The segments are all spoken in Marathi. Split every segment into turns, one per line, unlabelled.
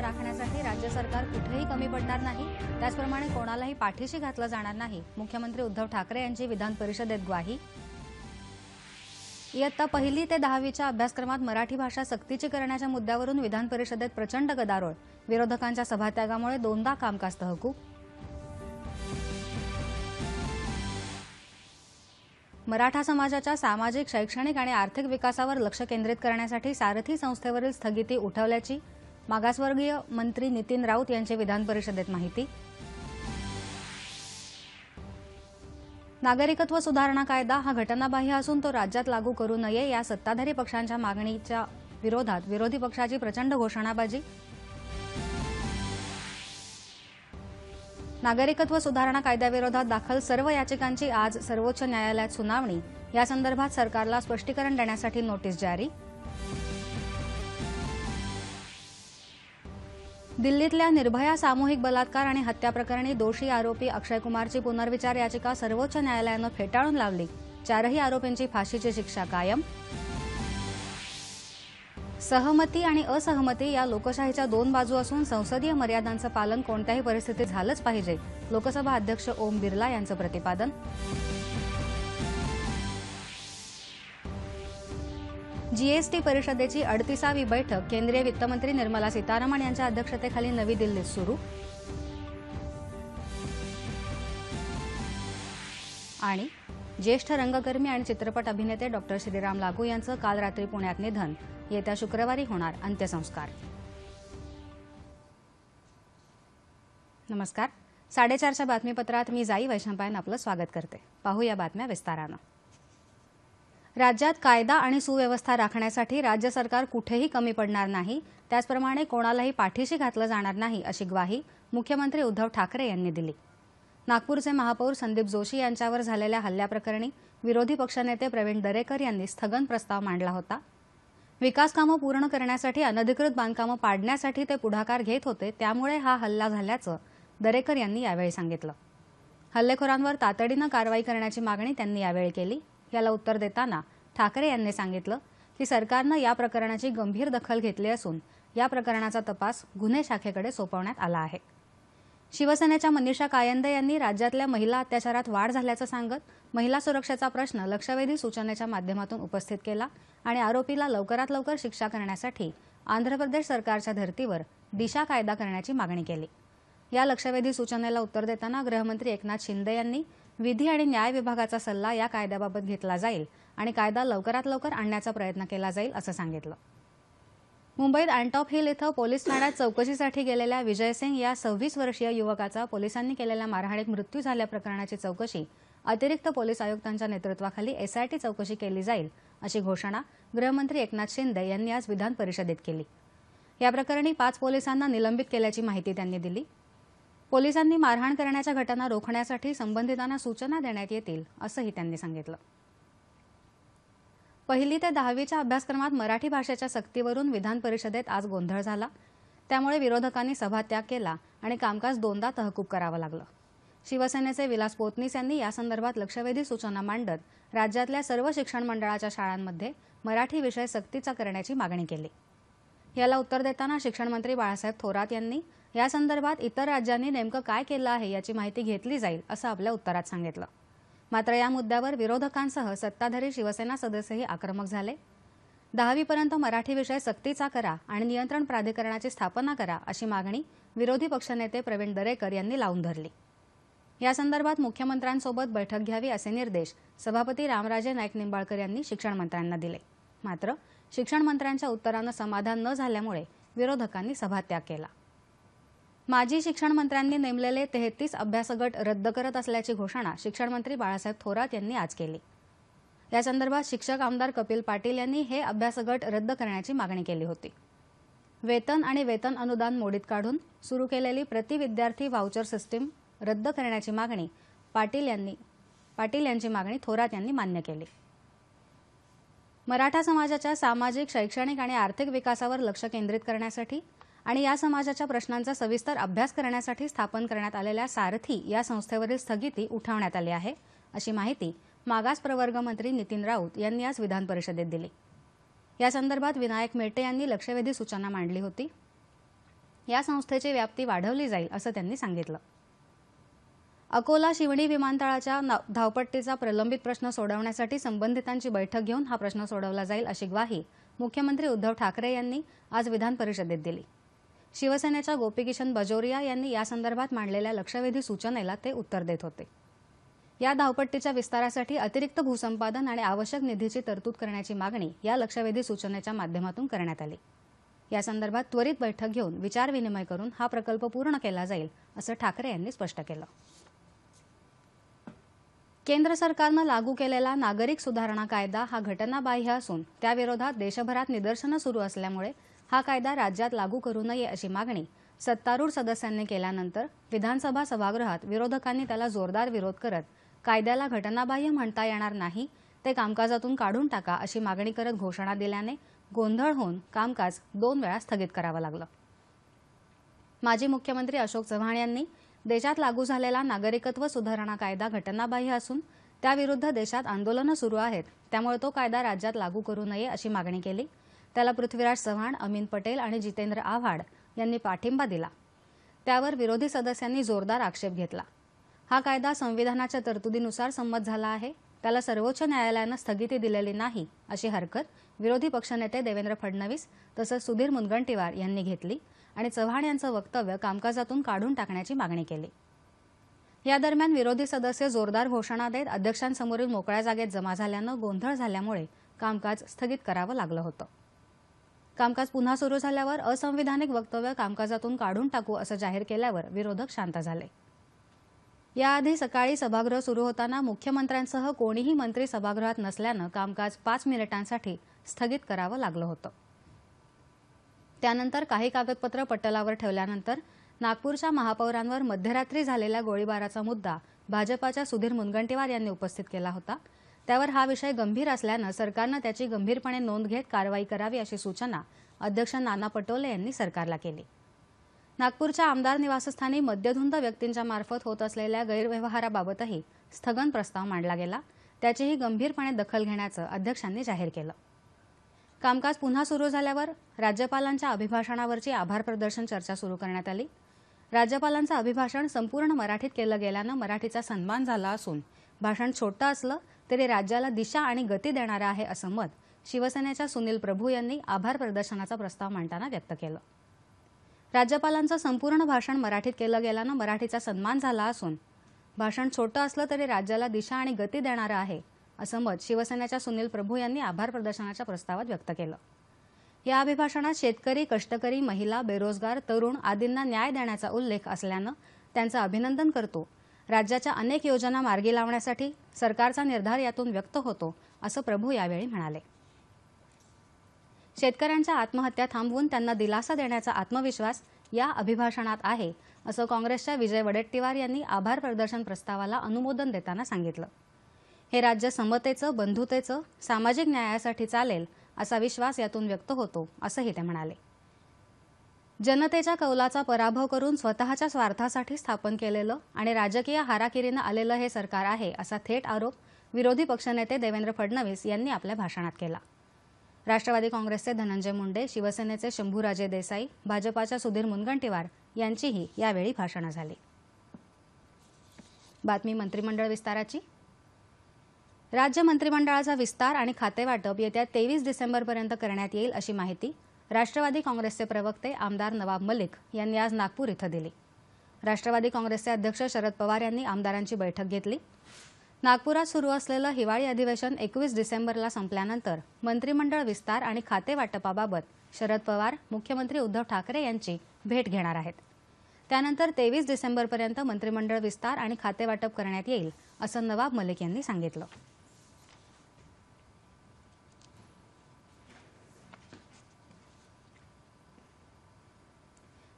राखण्यासाठी राज्य सरकार कुठेही कमी पडणार नाही त्याचप्रमाणे कोणालाही पाठीशी घातलं जाणार नाही मुख्यमंत्री उद्धव ठाकरे यांची विधान परिषदेत ग्वाही इयत्ता पहिली ते दहावीच्या अभ्यासक्रमात मराठी भाषा सक्तीची करण्याच्या मुद्द्यावरून विधान परिषदेत प्रचंड गदारोळ विरोधकांच्या सभात्यागामुळे दोनदा कामकाज तहकूब मराठा समाजाच्या सामाजिक शैक्षणिक आणि आर्थिक विकासावर लक्ष केंद्रित करण्यासाठी सारथी संस्थेवरील स्थगिती उठवल्याची मागासवर्गीय मंत्री नितीन राऊत यांची विधान परिषदेत माहिती नागरिकत्व सुधारणा कायदा हा घटनाबाह्य असून तो राज्यात लागू करू नये या सत्ताधारी पक्षांच्या मागणीच्या विरोधात विरोधी पक्षाची प्रचंड घोषणाबाजी नागरिकत्व सुधारणा कायद्याविरोधात दाखल सर्व याचिकांची आज सर्वोच्च न्यायालयात सुनावणी यासंदर्भात सरकारला स्पष्टीकरण देण्यासाठी नोटीस जारी दिल्लीतल्या निर्भया सामूहिक बलात्कार आणि हत्या प्रकरणी दोषी आरोपी अक्षय कुमारची पुनर्विचार याचिका सर्वोच्च न्यायालयानं फेटाळून लावली चारही आरोपींची फाशीची शिक्षा कायम सहमती आणि असहमती या लोकशाहीच्या दोन बाजू असून संसदीय मर्यादांचं पालन कोणत्याही परिस्थितीत झालंच पाहिजे लोकसभा अध्यक्ष ओम बिर्ला यांचं प्रतिपादन जीएसटी परिषदेची अडतीसावी बैठक केंद्रीय वित्तमंत्री निर्मला सीतारामन यांच्या अध्यक्षतेखाली नवी दिल्लीत सुरू आणि ज्येष्ठ रंगकर्मी आणि चित्रपट अभिनेते डॉक्टर श्रीराम लागू यांचं काल रात्री पुण्यात निधन येत्या शुक्रवारी होणार अंत्यसंस्कार नमस्कार साडेचारच्या बातमीपत्रात मी जाई वैशंपायन आपलं स्वागत करते पाहूया बातम्या विस्तारानं राज्यात कायदा आणि सुव्यवस्था राखण्यासाठी राज्य सरकार कुठेही कमी पडणार नाही त्याचप्रमाणे कोणालाही पाठीशी घातलं जाणार नाही अशी ग्वाही मुख्यमंत्री उद्धव ठाकरे यांनी दिली नागपूरचे महापौर संदीप जोशी यांच्यावर झालेल्या हल्ल्याप्रकरणी विरोधी पक्षनेते प्रवीण दरेकर यांनी स्थगन प्रस्ताव मांडला होता विकासकामं पूर्ण करण्यासाठी अनधिकृत बांधकामं पाडण्यासाठी ते पुढाकार घेत होते त्यामुळे हा हल्ला झाल्याचं दरेकर यांनी यावेळी सांगितलं हल्लेखोरांवर तातडीनं कारवाई करण्याची मागणी त्यांनी यावेळी केली याला उत्तर देताना ठाकरे यांनी सांगितलं की सरकारनं या प्रकरणाची गंभीर दखल घेतली असून या प्रकरणाचा तपास गुन्हे शाखेकडे सोपवण्यात आला आहे शिवसेनेच्या मनीषा कायंदे यांनी राज्यातल्या महिला अत्याचारात वाढ झाल्याचं सांगत महिला सुरक्षेचा प्रश्न लक्षवेधी सूचनेच्या माध्यमातून उपस्थित केला आणि आरोपीला लवकरात लवकर शिक्षा करण्यासाठी आंध्र प्रदेश सरकारच्या धर्तीवर दिशा कायदा करण्याची मागणी केली या लक्षवेधी सूचनेला उत्तर देताना गृहमंत्री एकनाथ शिंदे यांनी विधी आणि न्याय विभागाचा सल्ला या कायद्याबाबत घेतला जाईल आणि कायदा लवकरात लवकर आणण्याचा प्रयत्न केला जाईल असं सांगितलं मुंबईत अँटॉप हिल इथं पोलीस ठाण्यात चौकशीसाठी गेलेल्या विजय सिंग या सव्वीस वर्षीय युवकाचा पोलिसांनी केलेल्या मारहाणीत मृत्यू झाल्या प्रकरणाची चौकशी अतिरिक्त पोलीस आयुक्तांच्या नेतृत्वाखाली एसआयटी चौकशी केली जाईल अशी घोषणा गृहमंत्री एकनाथ शिंदे यांनी आज विधान परिषदेत केली या प्रकरणी पाच पोलिसांना निलंबित केल्याची माहिती त्यांनी दिली पोलिसांनी मारहाण करण्याच्या घटना रोखण्यासाठी संबंधितांना सूचना देण्यात येतील असंही त्यांनी सांगितलं पहिली ते दहावीच्या अभ्यासक्रमात मराठी भाषेच्या सक्तीवरून विधान परिषदेत आज गोंधळ झाला त्यामुळे विरोधकांनी सभात्याग केला आणि कामकाज दोनदा तहकूब करावं लागलं शिवसेनेचे विलास पोतनीस यांनी यासंदर्भात लक्षवेधी सूचना मांडत राज्यातल्या सर्व शिक्षण मंडळाच्या शाळांमध्ये मराठी विषय सक्तीचा करण्याची मागणी केली याला उत्तर देताना शिक्षणमंत्री बाळासाहेब थोरात यांनी यासंदर्भात इतर राज्यांनी नेमकं काय केलं आहे याची माहिती घेतली जाईल असं आपल्या उत्तरात सांगितलं मात्र या मुद्द्यावर विरोधकांसह सत्ताधारी शिवसेना सदस्यही आक्रमक झाले दहावीपर्यंत मराठी विषय सक्तीचा करा आणि नियंत्रण प्राधिकरणाची स्थापना करा अशी मागणी विरोधी पक्षनेते प्रवीण दरेकर यांनी लावून धरली यासंदर्भात मुख्यमंत्र्यांसोबत बैठक घ्यावी असे निर्देश सभापती रामराजे नाईक निंबाळकर यांनी शिक्षण मंत्र्यांना दिले मात्र शिक्षण मंत्र्यांच्या उत्तरानं समाधान न झाल्यामुळे विरोधकांनी सभात्याग केला माजी शिक्षण मंत्र्यांनी नेमलेले तेहतीस अभ्यासगट रद्द करत असल्याची घोषणा शिक्षणमंत्री बाळासाहेब थोरात यांनी आज केली या संदर्भात शिक्षक आमदार कपिल पाटील यांनी हे अभ्यासगट रद्द करण्याची मागणी केली होती वेतन आणि वेतन अनुदान मोडीत काढून सुरू केलेली प्रति विद्यार्थी व्हाउचर सिस्टीम रद्द करण्याची मागणी पाटील यांनी पाटील यांची मागणी थोरात यांनी मान्य केली मराठा समाजाच्या सामाजिक शैक्षणिक आणि आर्थिक विकासावर लक्ष केंद्रित करण्यासाठी आणि या समाजाच्या प्रश्नांचा सविस्तर अभ्यास करण्यासाठी स्थापन करण्यात आलेल्या सारथी या संस्थेवरील स्थगिती उठवण्यात आली आहे अशी माहिती मागास प्रवर्ग मंत्री नितीन राऊत यांनी आज विधान परिषदेत दिली या संदर्भात विनायक मेटे यांनी लक्षवेधी सूचना मांडली होती या संस्थेची व्याप्ती वाढवली जाईल असं त्यांनी सांगितलं अकोला शिवणी विमानतळाच्या धावपट्टीचा प्रलंबित प्रश्न सोडवण्यासाठी संबंधितांची बैठक घेऊन हा प्रश्न सोडवला जाईल अशी ग्वाही मुख्यमंत्री उद्धव ठाकरे यांनी आज विधान परिषदेत दिली शिवसेनेच्या गोपीकिशन बजोरिया यांनी यासंदर्भात मांडलेल्या लक्षवेधी सूचनेला ते उत्तर देत होते या धावपट्टीच्या विस्तारासाठी अतिरिक्त भूसंपादन आणि आवश्यक निधीची तरतूद करण्याची मागणी या लक्षवेधी सूचनेच्या माध्यमातून करण्यात आली यासंदर्भात त्वरित बैठक घेऊन विचारविनिमय करून हा प्रकल्प पूर्ण केला जाईल असं ठाकरे यांनी स्पष्ट केलं केंद्र सरकारनं लागू केलेला नागरिक सुधारणा कायदा हा घटनाबाह्य असून त्याविरोधात देशभरात निदर्शनं सुरू असल्यामुळे हा कायदा राज्यात लागू करू नये अशी मागणी सत्तारूढ सदस्यांनी केल्यानंतर विधानसभा सभागृहात विरोधकांनी त्याला जोरदार विरोध करत कायद्याला घटनाबाह्य म्हणता येणार नाही ते कामकाजातून काढून टाका अशी मागणी करत घोषणा दिल्याने गोंधळ होऊन कामकाज दोन वेळा स्थगित करावं लागलं माजी मुख्यमंत्री अशोक चव्हाण यांनी देशात लागू झालेला नागरिकत्व सुधारणा कायदा घटनाबाह्य असून त्याविरुद्ध देशात आंदोलनं सुरू आहेत त्यामुळे तो कायदा राज्यात लागू करू नये अशी मागणी केली त्याला पृथ्वीराज चव्हाण अमीन पटेल आणि जितेंद्र आव्हाड यांनी पाठिंबा दिला त्यावर विरोधी सदस्यांनी जोरदार आक्षेप घेतला हा कायदा संविधानाच्या तरतुदीनुसार संमत झाला आहे त्याला सर्वोच्च न्यायालयानं स्थगिती दिलेली नाही अशी हरकत विरोधी पक्षनेते देवेंद्र फडणवीस तसंच सुधीर मुनगंटीवार यांनी घेतली आणि चव्हाण यांचं वक्तव्य कामकाजातून काढून टाकण्याची मागणी केली या दरम्यान विरोधी सदस्य जोरदार घोषणा देत अध्यक्षांसमोरील मोकळ्या जागेत जमा झाल्यानं गोंधळ झाल्यामुळे कामकाज स्थगित करावं लागलं होतं कामकाज पुन्हा सुरू झाल्यावर असंविधानिक वक्तव्य कामकाजातून काढून टाकू असं जाहीर केल्यावर विरोधक शांत झाले याआधी सकाळी सभागृह सुरू होताना मुख्यमंत्र्यांसह कोणीही मंत्री सभागृहात नसल्यानं कामकाज पाच मिनिटांसाठी स्थगित करावं लागलं होतं त्यानंतर काही कागदपत्र पटलावर ठेवल्यानंतर नागपूरच्या महापौरांवर मध्यरात्री झालेल्या गोळीबाराचा मुद्दा भाजपाच्या सुधीर मुनगंटीवार यांनी उपस्थित केला होता त्यावर हा विषय गंभीर असल्यानं सरकारनं त्याची गंभीरपणे नोंद घेत कारवाई करावी अशी सूचना अध्यक्ष नाना पटोले यांनी सरकारला केली नागपूरच्या आमदार निवासस्थानी मद्यधुंद व्यक्तींच्या मार्फत होत असलेल्या गैरव्यवहाराबाबतही स्थगन प्रस्ताव मांडला गेला त्याचीही गंभीरपणे दखल घेण्याचं अध्यक्षांनी जाहीर केलं कामकाज पुन्हा सुरू झाल्यावर राज्यपालांच्या अभिभाषणावरची आभार प्रदर्शन चर्चा सुरू करण्यात आली राज्यपालांचं अभिभाषण संपूर्ण मराठीत केलं गेल्यानं मराठीचा सन्मान झाला असून भाषण छोटं असलं तरी राज्याला दिशा आणि गती देणारा आहे असं मत शिवसेनेच्या सुनील प्रभू यांनी आभार प्रदर्शनाचा प्रस्ताव मांडताना व्यक्त केलं राज्यपालांचं संपूर्ण भाषण मराठीत केलं गेल्यानं मराठीचा सन्मान झाला असून भाषण छोटं असलं तरी राज्याला दिशा आणि गती देणारं आहे असं मत शिवसेनेच्या सुनील प्रभू यांनी आभार प्रदर्शनाच्या प्रस्तावात व्यक्त केलं या अभिभाषणात शेतकरी कष्टकरी महिला बेरोजगार तरुण आदींना न्याय देण्याचा उल्लेख असल्यानं त्यांचं अभिनंदन करतो राज्याच्या अनेक योजना मार्गी लावण्यासाठी सरकारचा निर्धार यातून व्यक्त होतो असं प्रभू यावेळी म्हणाले शेतकऱ्यांच्या आत्महत्या थांबवून त्यांना दिलासा देण्याचा आत्मविश्वास या अभिभाषणात आहे असं काँग्रेसच्या विजय वडेट्टीवार यांनी आभार प्रदर्शन प्रस्तावाला अनुमोदन देताना सांगितलं हे राज्य समतेचं बंधुतेचं सामाजिक न्यायासाठी चालेल असा विश्वास यातून व्यक्त होतो असंही ते म्हणाले जनतेच्या कौलाचा पराभव करून स्वतःच्या स्वार्थासाठी स्थापन केलेलं आणि राजकीय हाराकिरीनं आलेलं हे सरकार आहे असा थेट आरोप विरोधी पक्षनेते देवेंद्र फडणवीस यांनी आपल्या भाषणात केला राष्ट्रवादी काँग्रेसचे धनंजय मुंडे शिवसेनेचे शंभूराजे देसाई भाजपाच्या सुधीर मुनगंटीवार यांचीही यावेळी भाषणं झाली बातमी मंत्रिमंडळ विस्ताराची राज्य मंत्रिमंडळाचा विस्तार आणि खातेवाटप येत्या तेवीस डिसेंबरपर्यंत करण्यात येईल अशी माहिती राष्ट्रवादी काँग्रेसचे प्रवक्ते आमदार नवाब मलिक यांनी आज नागपूर इथं दिली राष्ट्रवादी काँग्रेसचे अध्यक्ष शरद पवार यांनी आमदारांची बैठक घेतली नागपुरात सुरू असलेलं हिवाळी अधिवेशन एकवीस डिसेंबरला संपल्यानंतर मंत्रिमंडळ विस्तार आणि खाते वाटपाबाबत शरद पवार मुख्यमंत्री उद्धव ठाकरे यांची भेट घेणार आहेत त्यानंतर तेवीस डिसेंबरपर्यंत मंत्रिमंडळ विस्तार आणि खाते वाटप करण्यात येईल असं नवाब मलिक यांनी सांगितलं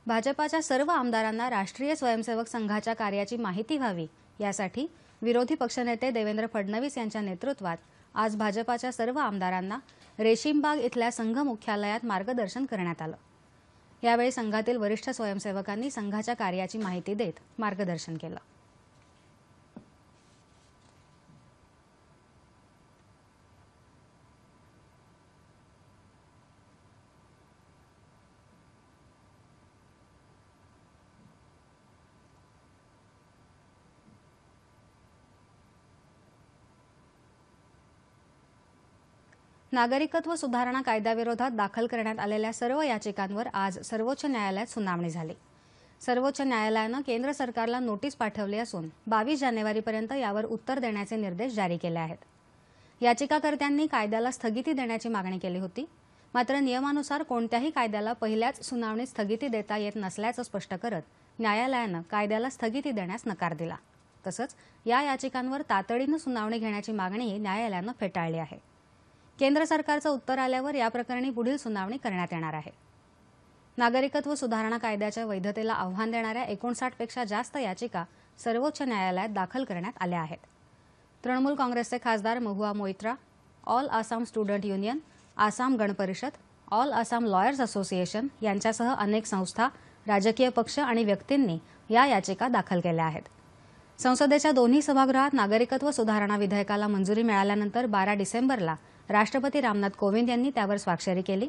भाजपाच्या सर्व आमदारांना राष्ट्रीय स्वयंसेवक संघाच्या कार्याची माहिती व्हावी यासाठी विरोधी पक्षनेते देवेंद्र फडणवीस यांच्या नेतृत्वात आज भाजपाच्या सर्व आमदारांना रेशीमबाग इथल्या संघ मुख्यालयात मार्गदर्शन करण्यात आलं यावेळी संघातील वरिष्ठ स्वयंसेवकांनी संघाच्या कार्याची माहिती देत मार्गदर्शन केलं नागरिकत्व सुधारणा कायद्याविरोधात दाखल करण्यात आलेल्या सर्व याचिकांवर आज सर्वोच्च न्यायालयात सुनावणी झाली सर्वोच्च न्यायालयानं केंद्र सरकारला नोटीस पाठवली असून बावीस जानेवारीपर्यंत यावर उत्तर देण्याचे निर्देश जारी केले आहेत याचिकाकर्त्यांनी कायद्याला स्थगिती देण्याची मागणी केली होती मात्र नियमानुसार कोणत्याही कायद्याला पहिल्याच सुनावणीत स्थगिती देता येत नसल्याचं स्पष्ट करत न्यायालयानं कायद्याला स्थगिती देण्यास नकार दिला तसंच या याचिकांवर तातडीनं सुनावणी घेण्याची मागणीही न्यायालयानं फेटाळली आहे केंद्र सरकारचं उत्तर आल्यावर या प्रकरणी पुढील सुनावणी करण्यात येणार आहे नागरिकत्व सुधारणा कायद्याच्या वैधतेला आव्हान देणाऱ्या एकोणसाठपेक्षा जास्त याचिका सर्वोच्च न्यायालयात दाखल करण्यात आल्या आहेत तृणमूल काँग्रेसचे खासदार Mahua Moitra all Assam student union Assam Gana Parishad all Assam lawyers association यांच्यासह अनेक संस्था राजकीय पक्ष आणि व्यक्तींनी या याचिका दाखल केल्या आहेत संसदेच्या दोन्ही सभागृहात नागरिकत्व सुधारणा विधेयकाला मंजुरी मिळाल्यानंतर बारा डिसेंबरला राष्ट्रपती रामनाथ कोविंद यांनी त्यावर स्वाक्षरी केली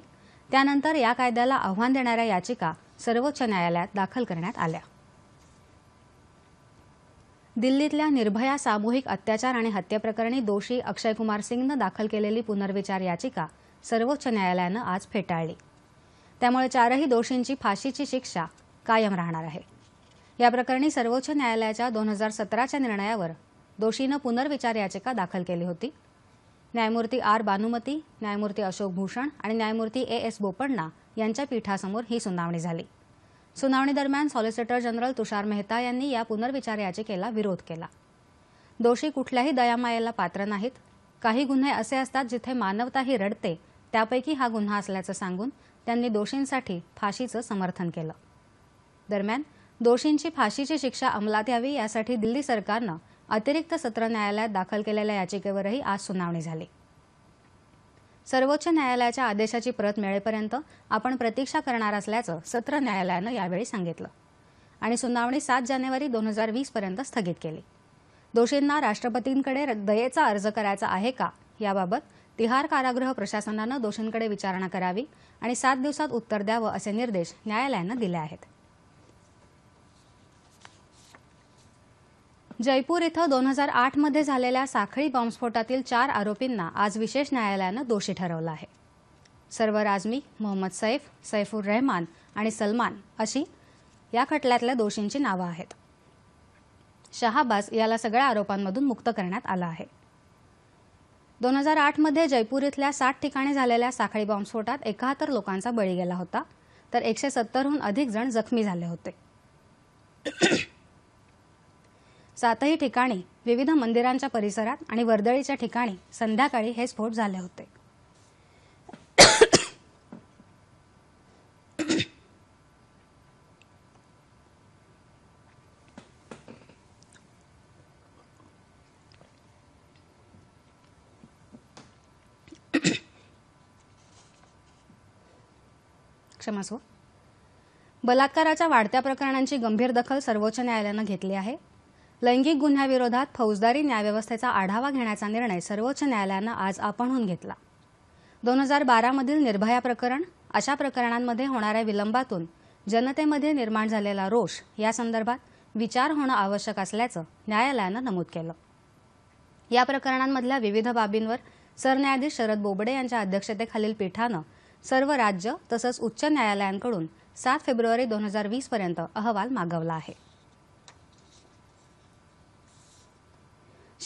त्यानंतर या कायद्याला आव्हान देणाऱ्या याचिका सर्वोच्च न्यायालयात दाखल करण्यात आल्या दिल्लीतल्या निर्भया सामूहिक अत्याचार आणि हत्येप्रकरणी दोषी अक्षय कुमार सिंगनं दाखल केलेली पुनर्विचार याचिका सर्वोच्च न्यायालयानं आज फेटाळली त्यामुळे चारही दोषींची फाशीची शिक्षा कायम राहणार आहे या प्रकरणी सर्वोच्च न्यायालयाच्या दोन हजार सतराच्या निर्णयावर दोषीनं पुनर्विचार याचिका दाखल केली होती न्यायमूर्ती आर बानुमती न्यायमूर्ती अशोक भूषण आणि न्यायमूर्ती ए एस बोपण्णा यांच्या पीठासमोर ही सुनावणी झाली सुनावणी दरम्यान सॉलिसिटर जनरल तुषार मेहता यांनी या पुनर्विचार याचिकेला विरोध केला दोषी कुठल्याही दयामायाला पात्र नाहीत काही गुन्हे असे असतात जिथे मानवताही रडते त्यापैकी हा गुन्हा असल्याचं सांगून त्यांनी दोषींसाठी फाशीचं समर्थन केलं दरम्यान दोषींची फाशीची शिक्षा अंमलात यावी यासाठी दिल्ली सरकारनं अतिरिक्त सत्र न्यायालयात दाखल केलेल्या याचिकेवरही आज सुनावणी झाली सर्वोच्च न्यायालयाच्या आदेशाची प्रत मिळेपर्यंत आपण प्रतीक्षा करणार असल्याचं सत्र न्यायालयानं यावेळी सांगितलं आणि सुनावणी सात जानेवारी दोन हजार वीसपर्यंत स्थगित केली दोषींना राष्ट्रपतींकडे दयेचा अर्ज करायचा आहे का याबाबत तिहार कारागृह प्रशासनानं दोषींकडे विचारणा करावी आणि सात दिवसात उत्तर द्यावं असे निर्देश न्यायालयानं दिले आहेत जयपूर इथं दोन हजार आठमध्ये झालेल्या साखळी बॉम्बस्फोटातील चार आरोपींना आज विशेष न्यायालयानं दोषी ठरवलं आहे सर्व राजमी मोहम्मद सैफ सैफुर रहमान आणि सलमान अशी या खटल्यातल्या दोषींची नावं आहेत शहाबाज याला सगळ्या आरोपांमधून मुक्त करण्यात आला आहे दोन हजार आठमध्ये जयपूर इथल्या साठ ठिकाणी झालेल्या साखळी बॉम्बस्फोटात एकाहत्तर लोकांचा बळी गेला होता तर एकशे सत्तरहून अधिक जण जखमी झाले होते सातही ठिकाणी विविध मंदिरांच्या परिसरात आणि वर्दळीच्या ठिकाणी संध्याकाळी हे स्फोट झाले होते बलात्काराच्या वाढत्या प्रकरणांची गंभीर दखल सर्वोच्च न्यायालयानं घेतली आहे लैंगिक गुन्ह्याविरोधात फौजदारी न्यायव्यवस्थेचा आढावा घेण्याचा निर्णय सर्वोच्च न्यायालयानं आज आपणहून घेतला दोन हजार बारामधील निर्भया प्रकरण अशा प्रकरणांमध्ये होणाऱ्या विलंबातून जनतेमध्ये निर्माण झालेला रोष यासंदर्भात विचार होणं आवश्यक असल्याचं न्यायालयानं नमूद केलं या प्रकरणांमधल्या विविध बाबींवर सरन्यायाधीश शरद बोबडे यांच्या अध्यक्षतेखालील पीठानं सर्व राज्य तसंच उच्च न्यायालयांकडून सात फेब्रुवारी दोन हजार वीसपर्यंत अहवाल मागवला आहे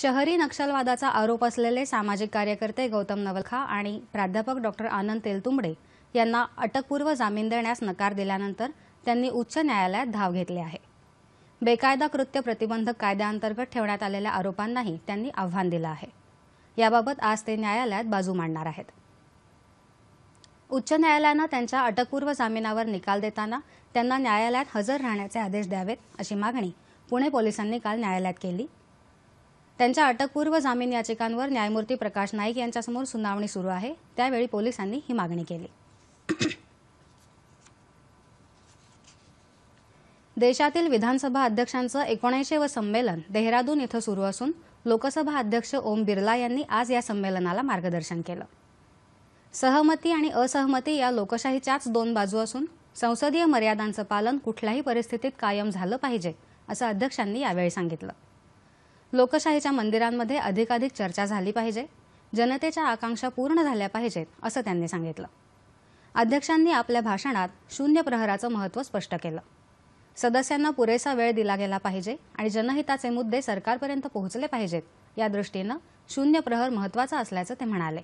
शहरी नक्षलवादाचा आरोप असलेले सामाजिक कार्यकर्ते गौतम नवलखा आणि प्राध्यापक डॉक्टर आनंद तेलतुंबडे यांना अटकपूर्व जामीन देण्यास नकार दिल्यानंतर त्यांनी उच्च न्यायालयात धाव घेतली आहे बेकायदा कृत्य प्रतिबंधक कायद्याअंतर्गत ठेवण्यात आलेल्या आरोपांनाही त्यांनी आव्हान दिलं आहे याबाबत आज ते न्यायालयात बाजू मांडणार आहेत उच्च न्यायालयानं त्यांच्या अटकपूर्व जामिनावर निकाल देताना त्यांना न्यायालयात हजर राहण्याचे आदेश द्यावेत अशी मागणी पुणे पोलिसांनी काल न्यायालयात केली त्यांच्या अटकपूर्व जामीन याचिकांवर न्यायमूर्ती प्रकाश नाईक यांच्यासमोर सुनावणी सुरू आहे त्यावेळी पोलिसांनी ही मागणी केली देशातील विधानसभा अध्यक्षांचं व संमेलन देहरादून इथं सुरू असून लोकसभा अध्यक्ष ओम बिर्ला यांनी आज या संमेलनाला मार्गदर्शन केलं सहमती आणि असहमती या लोकशाहीच्याच दोन बाजू असून संसदीय मर्यादांचं पालन कुठल्याही परिस्थितीत कायम झालं पाहिजे असं अध्यक्षांनी यावेळी सांगितलं लोकशाहीच्या मंदिरांमध्ये अधिकाधिक चर्चा झाली पाहिजे जनतेच्या आकांक्षा पूर्ण झाल्या पाहिजेत असं त्यांनी सांगितलं अध्यक्षांनी आपल्या भाषणात शून्य प्रहराचं महत्त्व स्पष्ट केलं सदस्यांना पुरेसा वेळ दिला गेला पाहिजे आणि जनहिताचे मुद्दे सरकारपर्यंत पोहोचले पाहिजेत या दृष्टीनं शून्य प्रहर महत्त्वाचा असल्याचं ते म्हणाले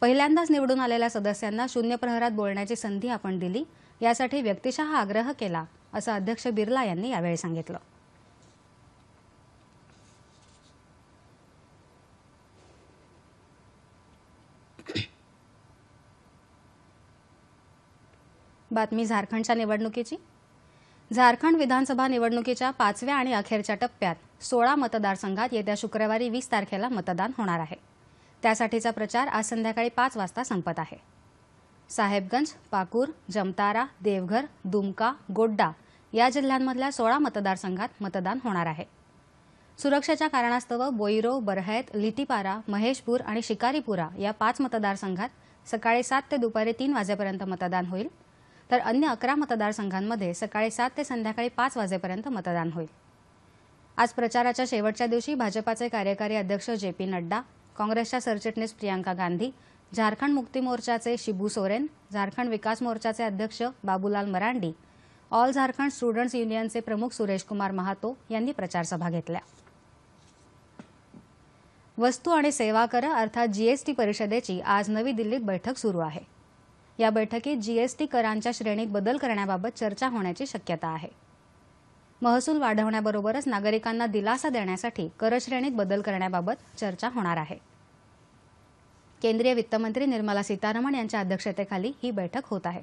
पहिल्यांदाच निवडून आलेल्या सदस्यांना शून्य प्रहरात बोलण्याची संधी आपण दिली यासाठी व्यक्तिशः आग्रह केला असं अध्यक्ष बिर्ला यांनी यावेळी सांगितलं बातमी झारखंडच्या निवडणुकीची झारखंड विधानसभा निवडणुकीच्या पाचव्या आणि अखेरच्या टप्प्यात सोळा मतदारसंघात येत्या शुक्रवारी वीस तारखेला मतदान होणार आहे त्यासाठीचा प्रचार आज संध्याकाळी पाच वाजता संपत आहे साहेबगंज पाकूर जमतारा देवघर दुमका गोड्डा या जिल्ह्यांमधल्या सोळा मतदारसंघात मतदान होणार आहे सुरक्षेच्या कारणास्तव बोईरो बरहैत लिटीपारा महेशपूर आणि शिकारीपुरा या पाच मतदारसंघात सकाळी सात ते दुपारी तीन वाजेपर्यंत मतदान होईल तर अन्य अकरा मतदारसंघांमध्ये सकाळी सात ते संध्याकाळी पाच वाजेपर्यंत मतदान होईल आज प्रचाराच्या शेवटच्या दिवशी भाजपाचे कार्यकारी अध्यक्ष जे पी नड्डा काँग्रेसच्या सरचिटणीस प्रियांका गांधी झारखंड मुक्ती मोर्चाचे शिबू सोरेन झारखंड विकास मोर्चाचे अध्यक्ष बाबूलाल मरांडी ऑल झारखंड स्टुडंट्स युनियनचे प्रमुख सुरेश कुमार महातो यांनी प्रचारसभा घेतल्या वस्तू आणि सेवा कर अर्थात जीएसटी परिषदेची आज नवी दिल्लीत बैठक सुरू आहे या बैठकीत जीएसटी करांच्या श्रेणीत बदल करण्याबाबत चर्चा होण्याची शक्यता आहे महसूल वाढवण्याबरोबरच नागरिकांना दिलासा देण्यासाठी करश्रेणीत बदल करण्याबाबत चर्चा होणार आहे केंद्रीय वित्तमंत्री निर्मला सीतारामन यांच्या अध्यक्षतेखाली ही बैठक होत आहे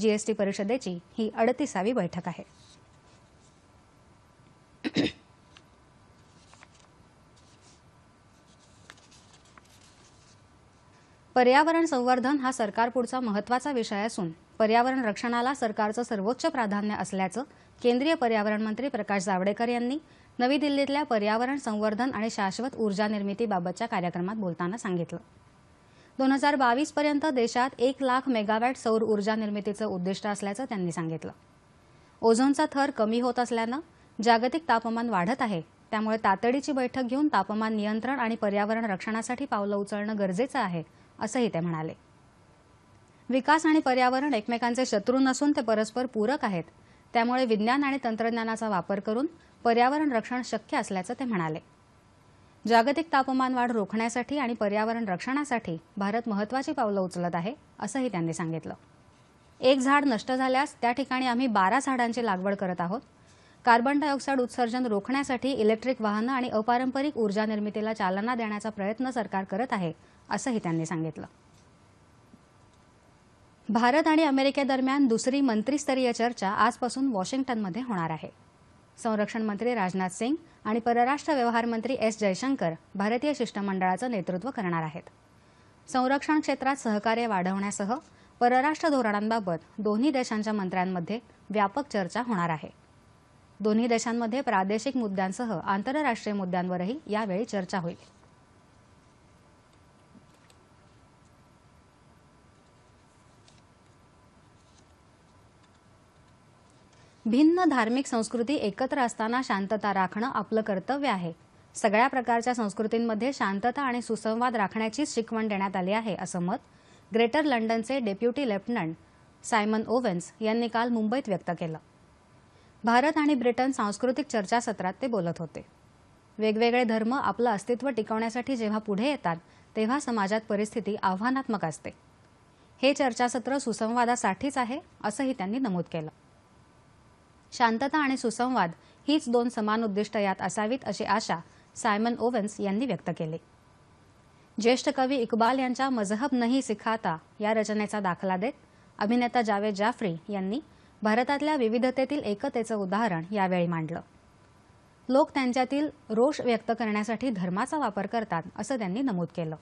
जीएसटी परिषदेची ही अडतीसावी बैठक आहे पर्यावरण संवर्धन हा सरकारपुढचा महत्वाचा विषय असून पर्यावरण रक्षणाला सरकारचं सर्वोच्च प्राधान्य असल्याचं केंद्रीय पर्यावरण मंत्री प्रकाश जावडेकर यांनी नवी दिल्लीतल्या पर्यावरण संवर्धन आणि शाश्वत ऊर्जा निर्मितीबाबतच्या कार्यक्रमात बोलताना सांगितलं दोन हजार बावीसपर्यंत पर्यंत देशात एक लाख मेगावॅट सौर ऊर्जा निर्मितीचं उद्दिष्ट असल्याचं त्यांनी सांगितलं ओझोनचा थर कमी होत असल्यानं जागतिक तापमान वाढत आहे त्यामुळे तातडीची बैठक घेऊन तापमान नियंत्रण आणि पर्यावरण रक्षणासाठी पावलं उचलणं गरजेचं आहे असंही ते म्हणाले विकास आणि पर्यावरण एकमेकांचे शत्रू नसून ते परस्पर पूरक आहेत त्यामुळे विज्ञान आणि तंत्रज्ञानाचा वापर करून पर्यावरण रक्षण शक्य असल्याचं ते म्हणाले जागतिक तापमान वाढ रोखण्यासाठी आणि पर्यावरण रक्षणासाठी भारत महत्वाची पावलं उचलत आहे असंही त्यांनी सांगितलं एक झाड नष्ट झाल्यास त्या ठिकाणी आम्ही बारा झाडांची लागवड करत आहोत कार्बन डायऑक्साईड उत्सर्जन रोखण्यासाठी इलेक्ट्रिक वाहनं आणि अपारंपरिक ऊर्जा निर्मितीला चालना देण्याचा प्रयत्न सरकार करत आहे असंही त्यांनी सांगितलं भारत आणि अमेरिकेदरम्यान दुसरी मंत्रीस्तरीय चर्चा आजपासून वॉशिंग्टनमध्ये होणार आहे संरक्षण मंत्री राजनाथ सिंग आणि परराष्ट्र व्यवहार मंत्री एस जयशंकर भारतीय शिष्टमंडळाचं नेतृत्व करणार आहेत संरक्षण क्षेत्रात सहकार्य वाढवण्यासह परराष्ट्र धोरणांबाबत दोन्ही देशांच्या मंत्र्यांमध्ये व्यापक चर्चा होणार आहे दोन्ही देशांमध्ये प्रादेशिक मुद्द्यांसह आंतरराष्ट्रीय मुद्द्यांवरही यावेळी चर्चा होईल भिन्न धार्मिक संस्कृती एकत्र असताना शांतता राखणं आपलं कर्तव्य आहे सगळ्या प्रकारच्या संस्कृतींमध्ये शांतता आणि सुसंवाद राखण्याची शिकवण देण्यात आली आहे असं मत ग्रेटर लंडनचे डेप्युटी लेफ्टनंट सायमन ओवेन्स यांनी काल मुंबईत व्यक्त केलं भारत आणि ब्रिटन सांस्कृतिक चर्चासत्रात ते बोलत होते वेगवेगळे धर्म आपलं अस्तित्व टिकवण्यासाठी जेव्हा पुढे येतात तेव्हा समाजात परिस्थिती आव्हानात्मक असते हे चर्चासत्र सुसंवादासाठीच आहे असंही त्यांनी नमूद केलं शांतता आणि सुसंवाद हीच दोन समान उद्दिष्ट यात असावीत अशी आशा सायमन ओवन्स यांनी व्यक्त केली ज्येष्ठ कवी इक्बाल यांच्या मजहब नही सिखाता या रचनेचा दाखला देत अभिनेता जावेद जाफरी यांनी भारतातल्या विविधतेतील एकतेचं उदाहरण यावेळी मांडलं लोक त्यांच्यातील रोष व्यक्त करण्यासाठी धर्माचा वापर करतात असं त्यांनी नमूद केलं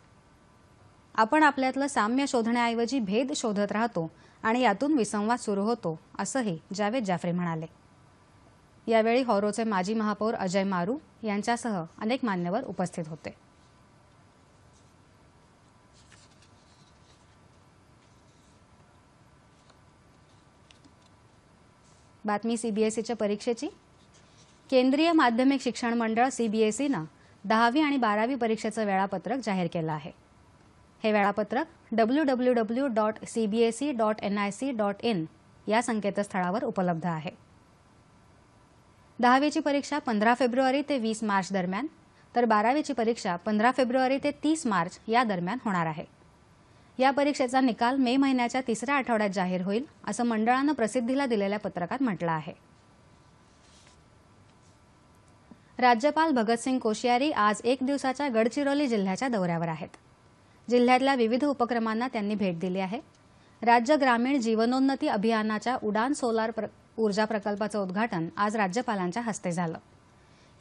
आपण आपल्यातलं साम्य शोधण्याऐवजी भेद शोधत राहतो आणि यातून विसंवाद सुरू होतो असंही जावेद जाफरी म्हणाले यावेळी हॉरोचे माजी महापौर अजय मारू यांच्यासह अनेक मान्यवर उपस्थित होते बातमी सीबीएसईच्या परीक्षेची केंद्रीय माध्यमिक शिक्षण मंडळ सीबीएसईनं दहावी आणि बारावी परीक्षेचं वेळापत्रक जाहीर केलं आहे हे वेळापत्रक W W W dot CBSE dot N I C dot in या संकेतस्थळावर उपलब्ध आहे दहावीची परीक्षा पंधरा फेब्रुवारी ते वीस मार्च दरम्यान तर बारावीची परीक्षा पंधरा फेब्रुवारी ते तीस मार्च या दरम्यान होणार आहे या परीक्षेचा निकाल मे महिन्याच्या तिसऱ्या आठवड्यात जाहीर होईल असं मंडळानं प्रसिद्धीला दिलेल्या पत्रकात म्हटलं आहे राज्यपाल भगतसिंग कोश्यारी आज एक दिवसाच्या गडचिरोली जिल्ह्याच्या दौऱ्यावर आहेत जिल्ह्यातल्या विविध उपक्रमांना त्यांनी भेट दिली आहे राज्य ग्रामीण जीवनोन्नती अभियानाच्या उडान सोलार प्र... ऊर्जा प्रकल्पाचं उद्घाटन आज राज्यपालांच्या हस्ते झालं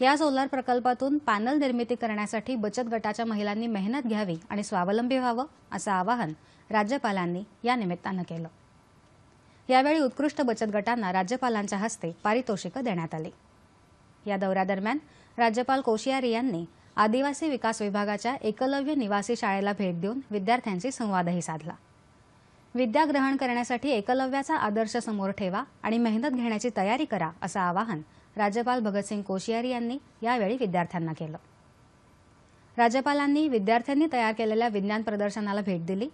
या सोलार प्रकल्पातून पॅनल निर्मिती करण्यासाठी बचत गटाच्या महिलांनी मेहनत घ्यावी आणि स्वावलंबी व्हावं असं आवाहन राज्यपालांनी या निमित्तानं केलं यावेळी उत्कृष्ट बचत गटांना राज्यपालांच्या हस्ते पारितोषिकं देण्यात आली या दौऱ्यादरम्यान राज्यपाल कोशियारी यांनी आदिवासी विकास विभागाच्या एकलव्य निवासी शाळेला भेट देऊन विद्यार्थ्यांशी संवादही साधला विद्या ग्रहण करण्यासाठी एकलव्याचा आदर्श समोर ठेवा आणि मेहनत घेण्याची तयारी करा असं आवाहन राज्यपाल भगतसिंग कोशियारी यांनी यावेळी विद्यार्थ्यांना केलं राज्यपालांनी विद्यार्थ्यांनी तयार केलेल्या विज्ञान प्रदर्शनाला भेट दिली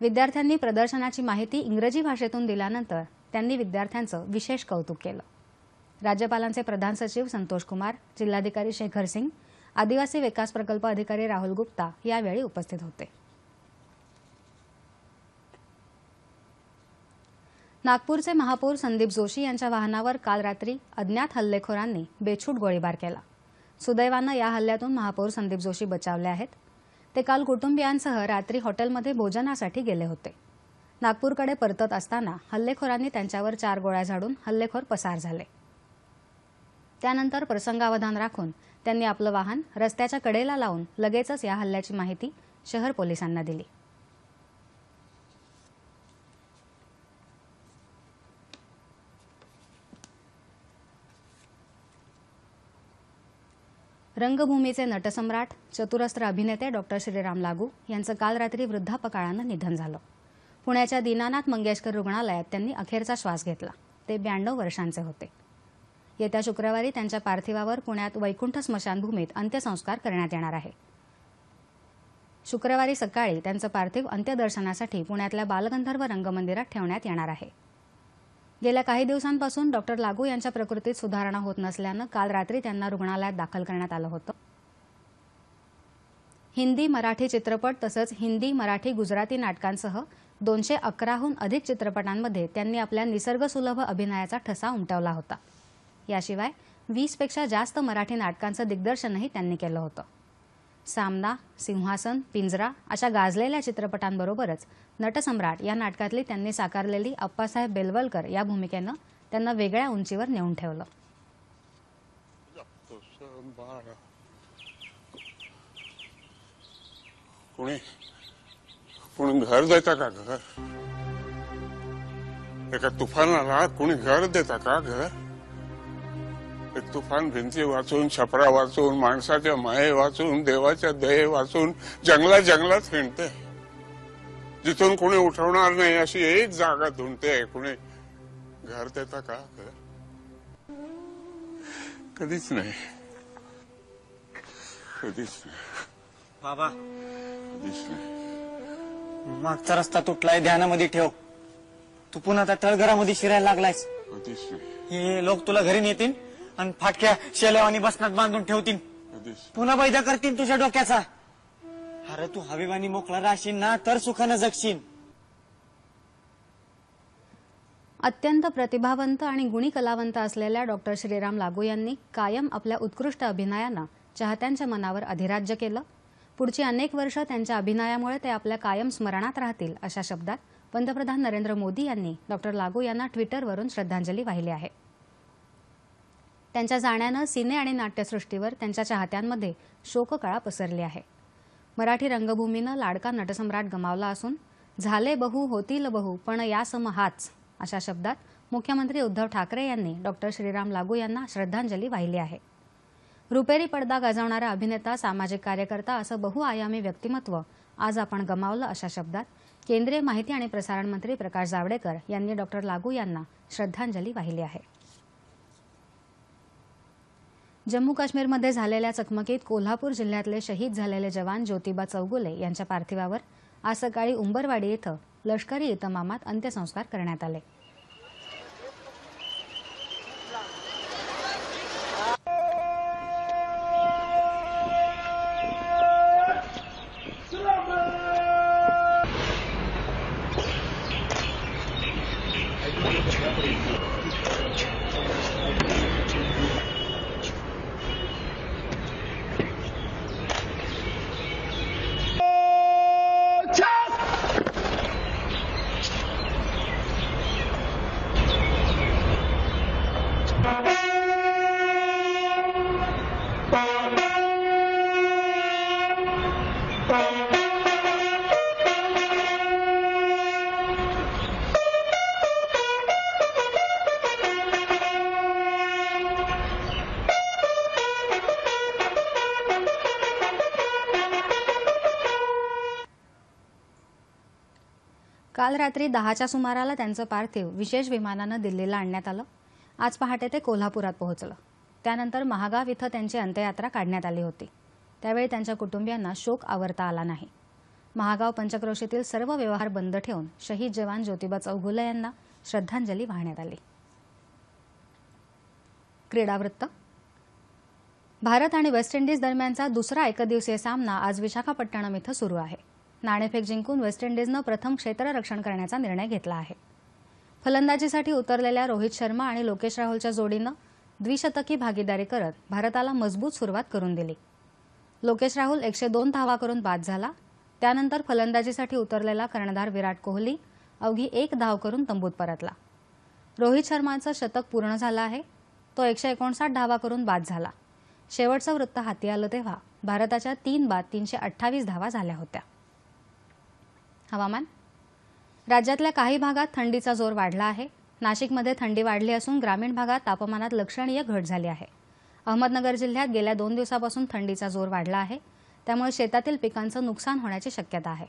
विद्यार्थ्यांनी प्रदर्शनाची माहिती इंग्रजी भाषेतून दिल्यानंतर त्यांनी विद्यार्थ्यांचं विशेष कौतुक केलं राज्यपालांचे प्रधान सचिव संतोष कुमार जिल्हाधिकारी शेखर सिंग आदिवासी विकास प्रकल्प अधिकारी राहुल गुप्ता यावेळी उपस्थित होते नागपूरचे महापौर संदीप जोशी यांच्या वाहनावर काल रात्री अज्ञात हल्लेखोरांनी बेछूट गोळीबार केला सुदैवानं या हल्ल्यातून महापौर संदीप जोशी बचावले आहेत ते काल कुटुंबियांसह रात्री हॉटेलमध्ये भोजनासाठी गेले होते नागपूरकडे परतत असताना हल्लेखोरांनी त्यांच्यावर चार गोळ्या झाडून हल्लेखोर पसार झाले त्यानंतर प्रसंगावधान राखून त्यांनी आपलं वाहन रस्त्याच्या कडेला लावून लगेचच या हल्ल्याची माहिती शहर पोलिसांना दिली रंगभूमीचे नटसम्राट चतुरस्त्र अभिनेते डॉक्टर श्रीराम लागू यांचं काल रात्री वृद्धापकाळानं निधन झालं पुण्याच्या दीनानाथ मंगेशकर रुग्णालयात त्यांनी अखेरचा श्वास घेतला ते ब्याण्णव वर्षांचे होते येत्या शुक्रवारी त्यांच्या पार्थिवावर पुण्यात वैकुंठ स्मशानभूमीत अंत्यसंस्कार करण्यात येणार आहे शुक्रवारी सकाळी त्यांचं पार्थिव अंत्यदर्शनासाठी पुण्यातल्या बालगंधर्व रंगमंदिरात ठेवण्यात येणार आहे गेल्या काही दिवसांपासून डॉक्टर लागू यांच्या प्रकृतीत सुधारणा होत नसल्यानं काल रात्री त्यांना रुग्णालयात दाखल करण्यात आलं होतं हिंदी मराठी चित्रपट तसंच हिंदी मराठी गुजराती नाटकांसह दोनशे अकराहून अधिक चित्रपटांमध्ये त्यांनी आपल्या निसर्गसुलभ अभिनयाचा ठसा उमटवला होता याशिवाय वीसपेक्षा जास्त मराठी नाटकांचं दिग्दर्शनही त्यांनी केलं होतं सामना सिंहासन पिंजरा अशा गाजलेल्या चित्रपटांबरोबरच नटसम्राट या नाटकातली त्यांनी साकारलेली अप्पासाहेब बेलवलकर या भूमिकेनं त्यांना वेगळ्या उंचीवर नेऊन ठेवलं
कोणी घर देता
का घर एका आला कोणी घर देता का घर तुफान भिंती वाचून छपरा वाचून माणसाच्या माये वाचून देवाच्या दये वाचून जंगला जंगलात हिंडते जिथून कोणी उठवणार नाही अशी एक जागा धुंडते कुणी घर देता का कधीच नाही कधीच नाही बाबा कधीच नाही मागचा रस्ता तुटलाय ध्यानामध्ये ठेव तू पुन्हा त्या तळघरामध्ये शिरायला लागलायस कधीच नाही हे लोक तुला घरी नेतील आणि फाटक्या शेल्यावानी बसनात बांधून ठेवतील पुन्हा बैदा करतील तुझ्या डोक्याचा अरे तू हवेवानी मोकळा राहशील ना तर सुखानं जगशील अत्यंत प्रतिभावंत आणि गुणी कलावंत असलेल्या डॉक्टर श्रीराम लागू यांनी कायम आपल्या उत्कृष्ट अभिनयानं चाहत्यांच्या मनावर अधिराज्य केलं पुढची अनेक वर्ष त्यांच्या अभिनयामुळे ते आपल्या कायम स्मरणात राहतील अशा शब्दात पंतप्रधान नरेंद्र मोदी यांनी डॉक्टर लागू यांना ट्विटरवरून श्रद्धांजली वाहिली आहे त्यांच्या जाण्यानं सिने आणि नाट्यसृष्टीवर त्यांच्या चाहत्यांमध्ये शोककळा पसरली आहे मराठी रंगभूमीनं लाडका नटसम्राट गमावला असून झाले बहू होतील बहू पण यासम हाच अशा शब्दात मुख्यमंत्री उद्धव ठाकरे यांनी डॉक्टर श्रीराम लागू यांना श्रद्धांजली वाहिली आहे रुपेरी पडदा गाजवणारा अभिनेता सामाजिक कार्यकर्ता असं बहुआयामी व्यक्तिमत्व आज आपण गमावलं अशा शब्दात केंद्रीय माहिती आणि प्रसारण मंत्री प्रकाश जावडेकर यांनी डॉक्टर लागू यांना श्रद्धांजली वाहिली आहे जम्मू काश्मीरमध्ये झालेल्या चकमकीत कोल्हापूर जिल्ह्यातले शहीद झालेले जवान ज्योतिबा चौगुले यांच्या पार्थिवावर आज सकाळी उंबरवाडी इथं लष्करी इतमामात अंत्यसंस्कार करण्यात आले काल रात्री दहाच्या सुमाराला त्यांचं पार्थिव विशेष विमानानं दिल्लीला आणण्यात आलं आज पहाटे ते कोल्हापुरात पोहोचलं त्यानंतर महागाव इथं त्यांची अंत्ययात्रा काढण्यात आली होती त्यावेळी त्यांच्या कुटुंबियांना शोक आवरता आला नाही महागाव पंचक्रोशीतील सर्व व्यवहार बंद ठेवून शहीद जवान ज्योतिबा चौघुले यांना श्रद्धांजली वाहण्यात आली क्रीडावृत्त भारत आणि वेस्ट इंडिज दरम्यानचा दुसरा एकदिवसीय सामना आज विशाखापट्टणम इथं सुरू आहे नाणेफेक जिंकून वेस्ट इंडिजनं प्रथम क्षेत्ररक्षण करण्याचा निर्णय घेतला आहे फलंदाजीसाठी उतरलेल्या रोहित शर्मा आणि लोकेश राहुलच्या जोडीनं द्विशतकी भागीदारी करत भारताला मजबूत सुरुवात करून दिली लोकेश राहुल एकशे दोन धावा करून बाद झाला त्यानंतर फलंदाजीसाठी उतरलेला कर्णधार विराट कोहली अवघी एक धाव करून तंबूत परतला रोहित शर्माचं शतक पूर्ण झालं आहे तो एकशे एकोणसाठ धावा करून बाद झाला शेवटचं वृत्त हाती आलं तेव्हा भारताच्या तीन बाद तीनशे अठ्ठावीस धावा झाल्या होत्या हवामान राज्यातल्या काही भागात थंडीचा जोर वाढला आहे नाशिकमध्ये थंडी वाढली असून ग्रामीण भागात तापमानात लक्षणीय घट झाली आहे अहमदनगर जिल्ह्यात गेल्या दोन दिवसापासून थंडीचा जोर वाढला आहे त्यामुळे शेतातील पिकांचं नुकसान होण्याची शक्यता आहे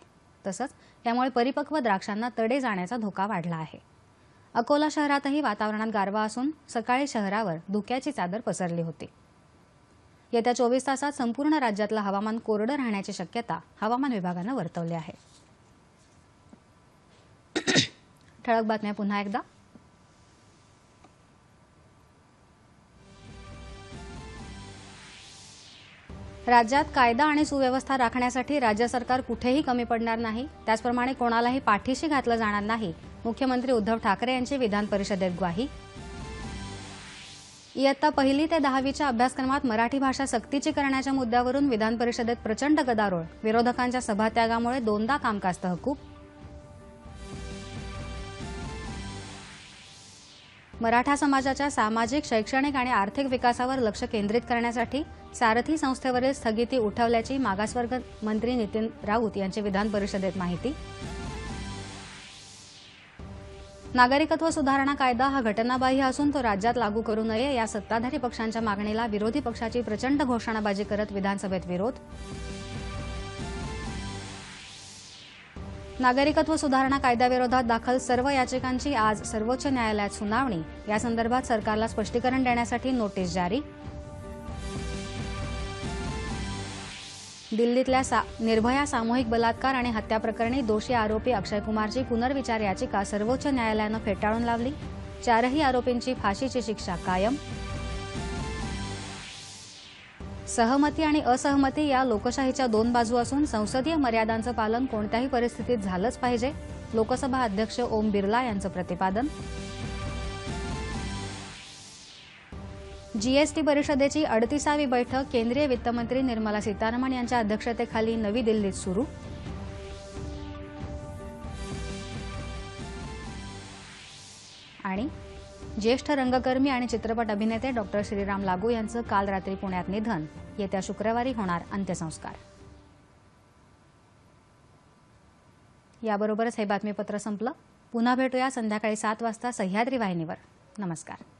तसंच यामुळे परिपक्व द्राक्षांना तडे जाण्याचा धोका वाढला आहे अकोला शहरातही वातावरणात गारवा असून सकाळी शहरावर धुक्याची चादर पसरली होती येत्या चोवीस तासात संपूर्ण राज्यातलं हवामान कोरडं राहण्याची शक्यता हवामान विभागानं वर्तवली आहे ठळक बातम्या पुन्हा एकदा राज्यात कायदा आणि सुव्यवस्था राखण्यासाठी राज्य सरकार कुठेही कमी पडणार नाही त्याचप्रमाणे कोणालाही पाठीशी घातलं जाणार नाही मुख्यमंत्री उद्धव ठाकरे यांची विधान परिषदेत ग्वाही इयत्ता पहिली ते दहावीच्या अभ्यासक्रमात मराठी भाषा सक्तीची करण्याच्या मुद्द्यावरून विधान परिषदेत प्रचंड गदारोळ विरोधकांच्या सभात्यागामुळे दोनदा कामकाज तहकूब मराठा समाजाच्या सामाजिक शैक्षणिक आणि आर्थिक विकासावर लक्ष केंद्रित करण्यासाठी सारथी संस्थेवरील स्थगिती उठवल्याची मागासवर्ग मंत्री नितीन राऊत यांची विधान परिषदेत माहिती नागरिकत्व सुधारणा कायदा हा घटनाबाह्य असून तो राज्यात लागू करू नये या सत्ताधारी पक्षांच्या मागणीला विरोधी पक्षाची प्रचंड घोषणाबाजी करत विधानसभेत विरोध नागरिकत्व सुधारणा कायद्याविरोधात दाखल सर्व याचिकांची आज सर्वोच्च न्यायालयात सुनावणी यासंदर्भात सरकारला स्पष्टीकरण देण्यासाठी नोटीस जारी दिल्लीतल्या सा निर्भया सामूहिक बलात्कार आणि हत्या प्रकरणी दोषी आरोपी अक्षय कुमारची पुनर्विचार याचिका सर्वोच्च न्यायालयानं फेटाळून लावली चारही आरोपींची फाशीची शिक्षा कायम सहमती आणि असहमती या लोकशाहीच्या दोन बाजू असून संसदीय मर्यादांचं पालन कोणत्याही परिस्थितीत झालंच पाहिजे लोकसभा अध्यक्ष ओम बिर्ला यांचं प्रतिपादन जीएसटी परिषदेची अडतीसावी बैठक केंद्रीय वित्तमंत्री निर्मला सीतारामन यांच्या अध्यक्षतेखाली नवी दिल्लीत सुरू आणि ज्येष्ठ रंगकर्मी आणि चित्रपट अभिनेते डॉक्टर श्रीराम लागू यांचं काल रात्री पुण्यात निधन येत्या शुक्रवारी होणार अंत्यसंस्कार याबरोबरच हे बातमीपत्र संपलं पुन्हा भेटूया संध्याकाळी सात वाजता सह्याद्री वाहिनीवर नमस्कार